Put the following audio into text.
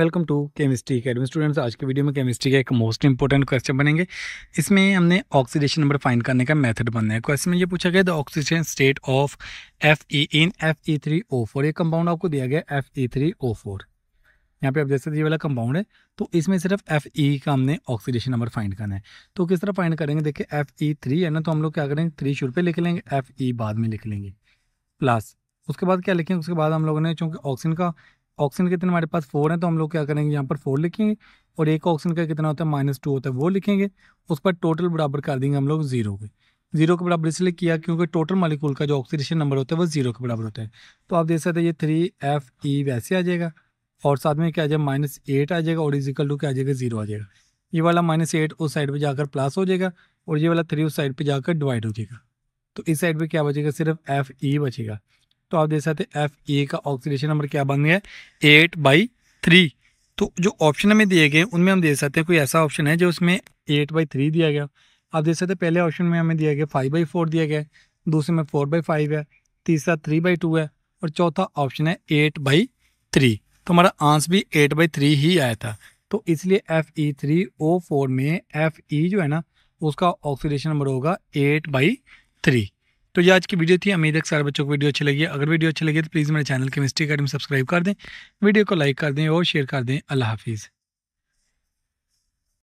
welcome to chemistry academy students आज के video में केमिस्ट्री का एक मोस्ट इंपॉर्टेंट क्वेश्चन बनेंगे इसमें हमने ऑक्सीडेशन नंबर फाइंड करने का मेथड बनना है क्वेश्चन में ये पूछा गया the oxidation state of F E in F E three O four ये कंपाउंड आपको दिया गया F E three O four यहाँ पे आप देख सकते ये वाला कंपाउंड है तो इसमें सिर्फ एफ ई का हमने ऑक्सीडेशन नंबर फाइंड करना है तो किस तरह फाइंड करेंगे देखिए एफ ई थ्री है ना तो हम लोग क्या करेंगे थ्री शुरू पे लिख लेंगे एफ ई बाद में लिख लेंगे प्लस उसके बाद क्या लिखेंगे उसके बाद हम लोगों ने चूंकि ऑक्सीजन का ऑक्सीजन कितने हमारे पास फोर है तो हम लोग क्या करेंगे यहाँ पर फोर लिखेंगे और एक ऑक्सीजन का कितना होता है माइनस टू होता है वो लिखेंगे उस पर टोटल बराबर कर देंगे हम लोग जीरो के जीरो के बराबर इसलिए किया क्योंकि टोटल मालिकूल का जो ऑक्सीडेशन नंबर होता है वो जीरो के बराबर होता है तो आप देख सकते हैं ये थ्री एफ ई वैसे आ जाएगा और साथ में क्या आ जाएगा माइनस एट आ जाएगा और इजिकल टू क्या आ जाएगा जीरो आ जाएगा ये वाला माइनस एट उस साइड पे जाकर प्लस हो जाएगा और ये वाला थ्री उस साइड पे जाकर डिवाइड हो जाएगा तो इस साइड पे क्या बचेगा सिर्फ एफ ई बचेगा तो आप देख सकते एफ ए का ऑक्सीडेशन नंबर क्या बन गया एट बाई थ्री तो जो ऑप्शन हमें दिए गए उनमें हम देख सकते हैं कोई ऐसा ऑप्शन है जो उसमें एट बाई थ्री दिया गया आप देख सकते हैं पहले ऑप्शन में हमें दिया गया फाइव बाई फोर दिया गया दूसरे में फोर बाई फाइव है तीसरा थ्री बाई टू है और चौथा ऑप्शन है एट बाई थ्री तो हमारा आंसर भी एट बाई थ्री ही आया था तो इसलिए F E three O four में एफ ई e जो है ना उसका ऑक्सीडेशन नंबर होगा एट बाई थ्री तो ये आज की वीडियो थी अमीर है सारे बच्चों को वीडियो अच्छी लगी अगर वीडियो अच्छी लगी तो प्लीज़ मेरे चैनल के मिस्ट्री अकेडमी सब्सक्राइब कर दें वीडियो को लाइक कर दें और शेयर कर दें अल्लाह हाफिज़